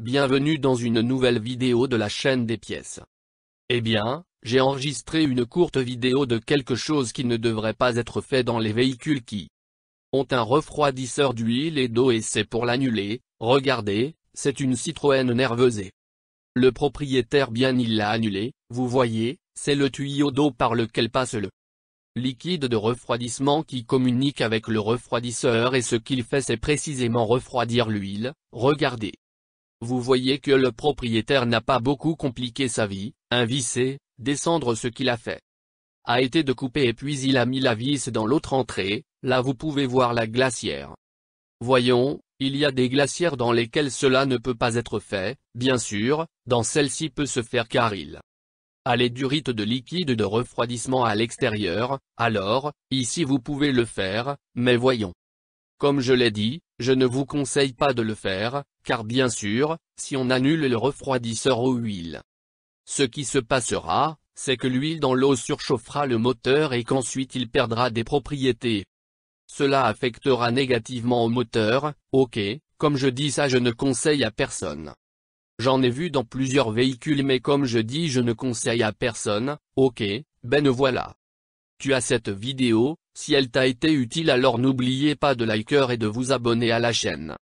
Bienvenue dans une nouvelle vidéo de la chaîne des pièces. Eh bien, j'ai enregistré une courte vidéo de quelque chose qui ne devrait pas être fait dans les véhicules qui ont un refroidisseur d'huile et d'eau et c'est pour l'annuler, regardez, c'est une Citroën et Le propriétaire bien il l'a annulé, vous voyez, c'est le tuyau d'eau par lequel passe le liquide de refroidissement qui communique avec le refroidisseur et ce qu'il fait c'est précisément refroidir l'huile, regardez. Vous voyez que le propriétaire n'a pas beaucoup compliqué sa vie, un vissé, descendre ce qu'il a fait a été de couper et puis il a mis la vis dans l'autre entrée, là vous pouvez voir la glacière. Voyons, il y a des glacières dans lesquelles cela ne peut pas être fait, bien sûr, dans celle-ci peut se faire car il a les durites de liquide de refroidissement à l'extérieur, alors, ici vous pouvez le faire, mais voyons. Comme je l'ai dit, je ne vous conseille pas de le faire, car bien sûr, si on annule le refroidisseur ou huile. Ce qui se passera, c'est que l'huile dans l'eau surchauffera le moteur et qu'ensuite il perdra des propriétés. Cela affectera négativement au moteur, ok, comme je dis ça je ne conseille à personne. J'en ai vu dans plusieurs véhicules mais comme je dis je ne conseille à personne, ok, ben voilà. Tu as cette vidéo, si elle t'a été utile alors n'oubliez pas de liker et de vous abonner à la chaîne.